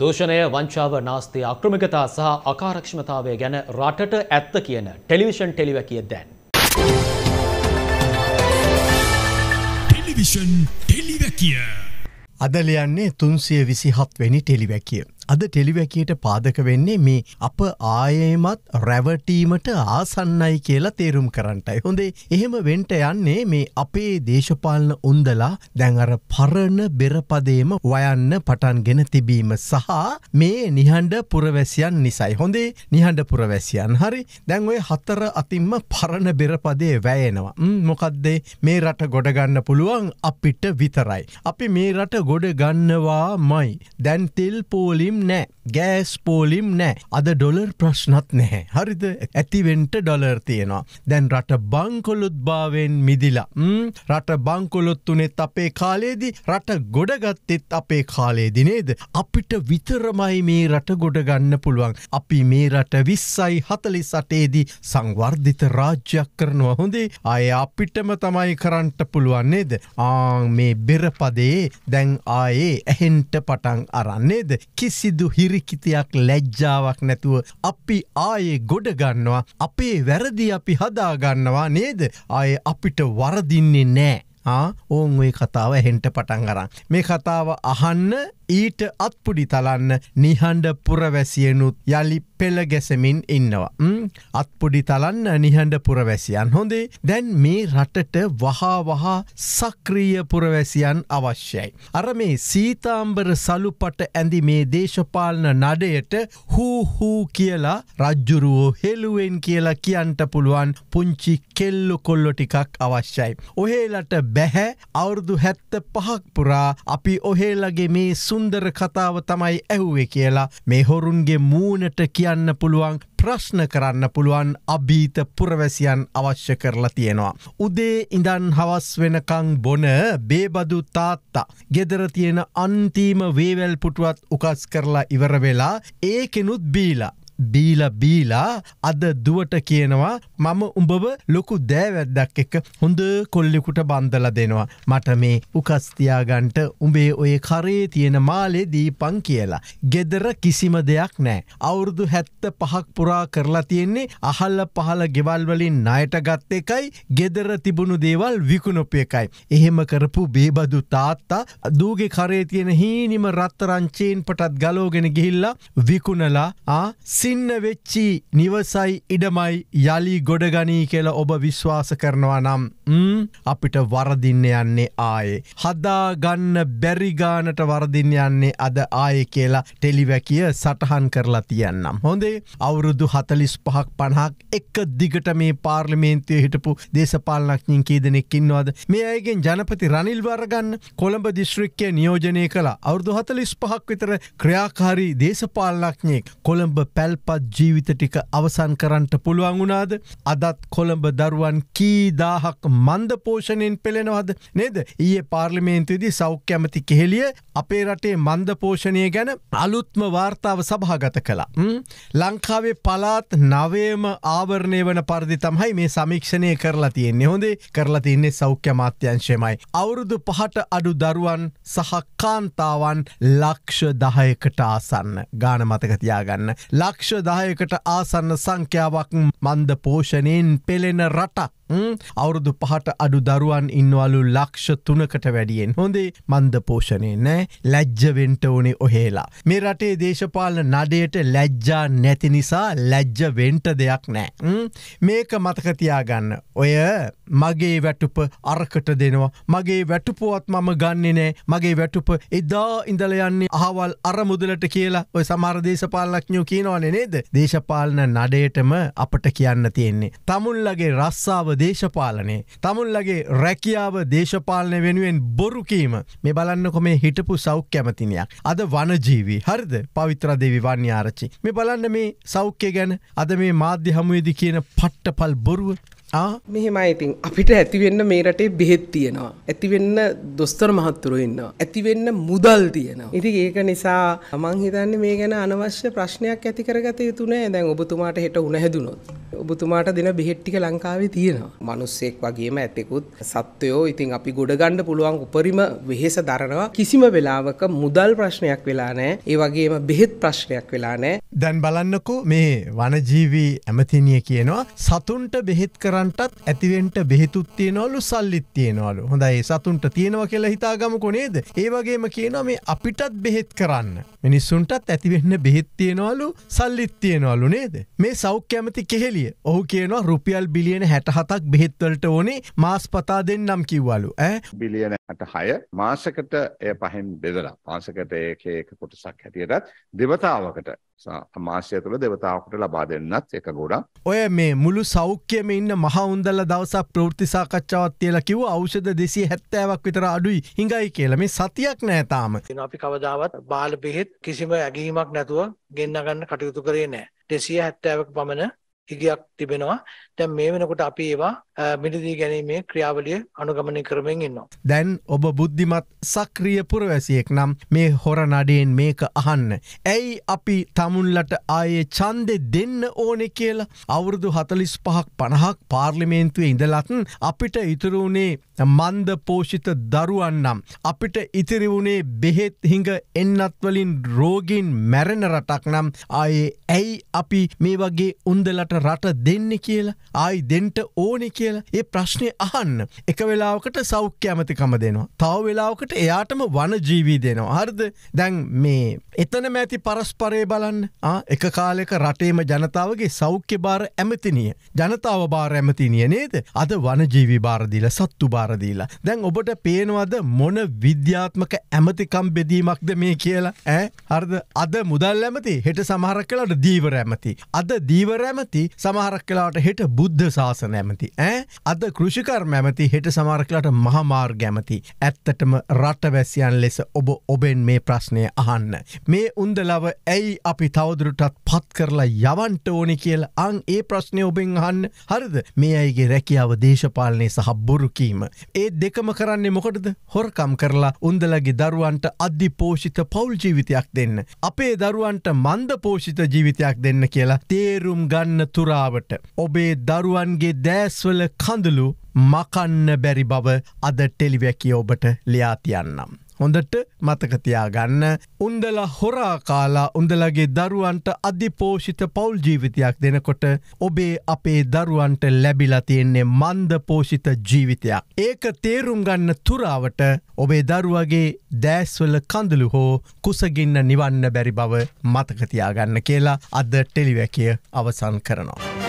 දෝෂණය වංචාව නාස්තිය අක්‍රමිකතා සහ අකාරක්ෂමතාවය ගැන රටට ඇත්ත කියන ටෙලිවිෂන් ටෙලිවැකිය දැන්. ටෙලිවිෂන් ටෙලිවැකිය. අදලයන්නේ තුන්සිය විසි හත්වැනි ටෙලිවැකිය. අද ටෙලිවැකයට පාදක වෙන්නේ මේ අප ආයමත් රැවටීමට ආසන්නයි කියලා තේරුම් කරන්නටයි. හොඳේ එහෙම වෙන්ට යන්නේ මේ අපේ දේශපාලන උන්දලා දැඟර පරණ බෙරපදේම වයන්න පටන්ගෙන තිබීම සහ මේ නිහඬ පුරවැසියන් නිසයි. හොඳේ නිහඬ පුරවැසියන් හරි දැන්ඔය හතර අතින්ම පරණ බෙරපදේ වැයෙනවා. මොකක්දේ මේ රට ගොඩගන්න පුළුවන් අපිට විතරයි. අපි මේ රට ගොඩ ගන්නවා මයි. දැන්තිල් පෝලිම් පෝලිම් නෑ ගෑස් පෝලිම් නෑ අද ඩොලර් ප්‍රශ්නත් නැහැ හරිද ඇතිවෙන්ට ඩොලර් තියෙනවා දැන් රට බංකොලොත් භාවෙන් මිදිලා රට බංකොලොත් වනෙත් අපේ කාලේදී රට ගොඩගත්තෙත් අපේ කාලේදි නේද අපිට විතරමයි මේ රට ගොඩගන්න පුළුවන් අපි මේ රට විස්සයි හතලි සටේදී සංවර්ධිත රාජ්‍යයක් කරනවා හොඳේ අය අපිටම තමයි කරන්ට පුළුවන් නේද ආං මේ බෙරපදේ දැන් ආයේ ඇහෙන්ට පටන් අරන්නේද කිසි කිසිදු හිරිකිතයක් ලැජ්ජාවක් නැතුව අපි ආයේ ගොඩගන්නවා අපේ වැරදි අපි හදාගන්නවා නේද ආය අපිට වරදින්නේ නෑ ඕන් ඔය කතාව හෙන්ට පටන් ගරන් මේ කතාව අහන්න ඊට අත්පුඩි තලන්න නිහඬ පුරවැසියනුත් යළි පෙළගැසමින් ඉන්නවා. අත්පුඩි තලන්න නිහඬ පුරවැසියන් හොඳේ දැන් මේ රටට වහා වහා සක්‍රීය පුරවැසියන් අවශ්‍යයි. අර මේ සීතාම්බර සලුපට ඇඳි මේ දේශපාලන නඩයට හූහූ කියලා රජ්ජුරුවෝ හෙළුවෙන් කියලා කියන්ට පුළුවන් පුංචි කෙල්ලු කොල්ලො ටිකක් අවශ්‍යයි. ඔහේලට බැහැ අවුරුදු හැත්ත පහක් පුරා අපි ඔහේලගේ මේ සුන් සුන්දර කතාව තමයි ඇහුවේ කියලා මේ හොරුන්ගේ මූනට කියන්න පුළුවන් ප්‍රශ්න කරන්න පුළුවන් අභීත පුරවැසියන් අවශ්‍ය කරලා තියෙනවා. උදේ ඉඳන් හවස් වෙනකං බොන බේබදු තාත්තා. ගෙදර තියෙන අන්තිම වේවැල් පුටුවත් උකස් කරලා ඉවරවෙලා ඒකෙනුත් බීලා. බීල බීලා අද දුවට කියනවා මම උඹව ලොකු දෑවැද්දක් එක හොඳ කොල්ලෙකුට බන්දල දෙනවා. මට මේ උකස්තියාගන්ට උඹේ ඔය කරේ තියෙන මාලේ දීපං කියලා. ගෙදර කිසිම දෙයක් නෑ. අවුරුදු හැත්ත පහක් පුරා කරලා තියෙන්නේ අහල්ල පහල ගෙවල්වලින් නයට ගත්ත එකයි ගෙදර තිබුණු දේවල් විකුණොපය එකයි. එහෙම කරපු බේබදු තාත්තා දූගෙ කරේ තියෙන හීනිම රත්තරංචේන් පටත් ගලෝගෙන ගිහිල්ලා විකුණලා ආ සි අසන්න වෙච්චි නිවසයි ඉඩමයි යළි ගොඩගනී කියලා ඔබ විශ්වාස කරනවා නම් අපිට වරදින්න යන්නේ ආයේ. හදා ගන්න බැරිගානට වරදින්න යන්නේ අද ආය කියලා ටෙලිවැකිය සටහන් කරලා තියන්නම්. හොඳේ අවුරුදු හතලිස් පහක් පණහක් එක්ක දිගට මේ පාර්ලිමේන්තිය හිටපු දේශපාලනක්ඥින් කීදනෙක්කින්නවාද මේ අයගෙන් ජනපති රනිල් වරගන්න කොළඹ දිශ්‍රික්කය නියෝජනය කළ අවුරදු හතලිස් පහක් විතර ක්‍රියාකාරී දේශපාලනක්ඥයෙක් කොළඹ පැල් දුවල්පත් ජීවිත ටික අවසන් කරන්නට පුළුවන් වුණාද අදත් කොළඹ දරුවන් කීදාහක් මන්ද පෝෂණයෙන් පෙළෙනවද නේද ඒ පාර්ලිමේන්තුවේදී සෞඛ්‍යමති කෙහෙලිය අපේ රටේ මන්ද පෝෂණය ගැන අලුත්ම වාර්තාව සභාගත කලා ලංකාවේ පලාත් නවයම ආවරණය වන පරිදි තම්හයි මේ සමීක්ෂණය කරලා තියෙන්නේ හොඳේ කරලා තින්නේ සෞඛ්‍ය මාත්‍යංශයමයි අවුරුදු පහට අඩු දරුවන් සහ කාන්තාවන් ලක්ෂ දහයකට ආසන්න ගාන මතකතියාගන්න ලක් ලක්ෂ දායකට ආසන්න සංඛ්‍යාවක් මන්ද පෝෂණයෙන් පෙළෙන රටක්. අවුරුදු පහට අඩු දරුවන් ඉන්වලු ලක්ෂ තුනකට වැඩියෙන් හොඳේ මන්ද පෝෂණය නෑ ලැජ්ජවෙන්ට ඕනේ ඔහේලා. මේ රටේ දේශපාලන නඩයට ලැජ්ජා නැති නිසා ලැජ්ජවෙන්ට දෙයක් නෑ. මේක මතකතියාගන්න. ඔය මගේ වැටුප අරකට දෙනවා. මගේ වැටුපුවත් මම ගන්නේ නෑ මගේ වැටුප එදා ඉඳලයන්නේ අහවල් අරමුදලට කියලා ඔය සමාර දේශපාලක්ඥෝ කියනවන නේද. දේශපාලන නඩයටම අපට කියන්න තියෙන්නේ. තමුල්ලගේ රස්සාාව දේශපාලනේ තමුන්ලගේ රැකියාව දේශපාලනය වෙනුවෙන් බොරුකීම මේ බලන්න කොමේ හිටපු සෞඛ්‍යමතිනයක් අද වනජීවී හරිද පවිත්‍රදේවි වන්‍යාරච්චි මේ බලන්න මේ සෞඛ්‍ය ගැන අද මේ මාධ්‍ය හමුවේදි කියන පට්ටපල් බොරුව මෙහෙමයි ඉතින් අපිට ඇතිවෙන්න මේ රටේ බෙහෙත් තියෙනවා. ඇතිවෙන්න දොස්තර මහත්තුරු ඉන්නවා. ඇතිවෙන්න මුදල් තියෙනවා. ඉතින් ඒක නිසා මං හිතන්නේ මේ ගැන අනවශ්‍ය ප්‍රශ්නයක් ඇති කරගත යුතු නෑ. දැන් ඔබතුමාට හෙට උණ හැදුනොත්. ඔබතුමාට දෙන බෙහෙත් ටික ලංකාවේ තියෙනවා. මිනිස්සෙක් වගේම ඇතෙකුත් සත්වයෝ ඉතින් අපි ගොඩ ගන්න පුළුවන් උපරිම වෙහෙස දරනවා. කිසිම වෙලාවක මුදල් ප්‍රශ්නයක් වෙලා නැහැ. ඒ වගේම බෙහෙත් ප්‍රශ්නයක් වෙලා නැහැ. දැන් බලන්නකෝ මේ වනජීවී ඇමතිනිය කියනවා සතුන්ට බෙහෙත් කරන්නටත් ඇතිවෙන්ට බෙහෙතුත් තියෙනවලු සල්ලිත් තියෙනවලු. හොඳයි ඒ සතුන්ට තියෙනවා කියලා හිතාගමුකෝ නේද? ඒ වගේම කියනවා මේ අපිටත් බෙහෙත් කරන්න. මිනිස්සුන්ටත් ඇතිවෙන්න බෙහෙත් තියෙනවලු සල්ලිත් තියෙනවලු නේද? මේ සෞඛ්‍ය ඇමති කෙහෙලි ලිය ඔහු කියනවා රුපියල් බිලියන හැටහතක් බෙහෙත්වලට ඕනේ මාස් පතා දෙන්නම් කිව්වලු ඇ බිලියන හට හය මාසකට එය පහෙන් බෙදලා පාසකට ඒක කොටසක් හැටියටත් දෙවතාවකට මාසය තුළ දෙවතාවකට ලබා දෙන්නත් එක ගොඩක්. ඔය මේ මුළු සෞඛ්‍යම ඉන්න මහවුන්දල්ල දවසක් ප්‍රෘති සාකච්ඡාවත් කියලා කිව් අවෂද දෙසි හැත්තෑවක් විතර අඩුයි හිඟයි කියල මේ සතියක් නෑතාම. අපි කවදාවත් බාල බෙහෙත් කිසිම ඇගීමක් නැතුව ගෙන්න්නගන්න කටයුතු කරේ නෑ. දෙසිය හැත්තෑවක් පමණ ඉගයක් තිබෙනවා. දැන් මේ වෙනකොට අපි ඒවා මිලදී ගැනීමේ ක්‍රියාවලිය අනුගමනය කරමින් ඉන්නවා. දැන් ඔබ බුද්ධිමත් සක්‍රිය පුරවැසියෙක් නම් මේ හොර නඩයෙන් මේක අහන්න. ඇයි අපි තමුන්ලට ආයේ චන්දෙ දෙන්න ඕනෙ කියලා අවුරුදු හතලිස් පහක් පණහක් පාර්ලිමේන්තුව ඉඳලත්න් අපිට ඉතුරුුණේ මන්ද පෝෂිත දරුවන්නම්. අපිට ඉතිරි වුණේ බෙහෙත් හිඟ එන්නත්වලින් රෝගීන් මැරෙන රටක් නම් ආයේ ඇයි අපි මේ වගේ උන්දලට රට දෙන්න කියලා ආයි දෙන්ට ඕනි කියලා ඒ ප්‍රශ්නය අහන්න එක වෙලාවකට සෞඛ්‍ය ඇමතිකම දෙනවා තව වෙලාවකට එයාටම වන ජීවී දෙනවා හරිද දැන් මේ එතන මැති පරස්පරය බලන්න එක කාලෙක රටේම ජනතාවගේ සෞඛ්‍ය බාර ඇමතිනිය ජනතාව බාර ඇමතිනිය නේද අද වනජීවි බාරදිීල සත්තු බාරදීලා දැන් ඔබට පේනවද මොන විද්‍යාත්මක ඇමතිකම් බෙදීමක්ද මේ කියලා ඇ හරද අද මුදල් ඇමති හෙට සමහරක් කලාට දීවර ඇමති අද දීවර ඇමති සමහරක් කලාට හෙට බුද්ධ ශාසන ඇමති ඇ අද කෘෂිකර් මැමති හෙට සමාරකලට මහමාර් ගැමති ඇත්තටම රටවැසියන් ලෙස ඔබ ඔබෙන් මේ ප්‍රශ්නය අහන්න. මේ උන්දලව ඇයි අපි තවදුරටත් පත් කරලා යවන්ට ඕනි කියල් අං ඒ ප්‍රශ්නය ඔබෙන් හන්න හරිද මේ අයිගේ රැකියාව දේශපාලනය සහ බොරුකීම. ඒ දෙකම කරන්නේ මොකටද හොරකම් කරලා උන්දලගේ දරුවන්ට අධි පෝෂිත පවුල් ජීවිතයක් දෙන්න. අපේ දරුවන්ට මන්ද පෝෂිත ජීවිතයක් දෙන්න කියලා තේරුම් ගන්න තුරාවට. ඔබේ දරුවන්ගේ දෑස්වල කඳුළු මකන්න බැරි බව අද ටෙලිවැකිය ඔබට ලියාතියන්නම්. හොඳට මතකතියාගන්න උන්දල හොරාකාලා උඳලගේ දරුවන්ට අධිපෝෂිත පවුල්ජීවිතයක් දෙනකොට ඔබේ අපේ දරුවන්ට ලැබිලතියෙන්නේ මන්ද පෝෂිත ජීවිතයක්. ඒක තේරුම් ගන්න තුරාවට ඔබේ දරුවගේ දෑස්වල කඳළු හෝ කුසගින්න නිවන්න බැරි බව මතකතියාගන්න කියලා අද ටෙලිවැකිය අවසන් කරනවා.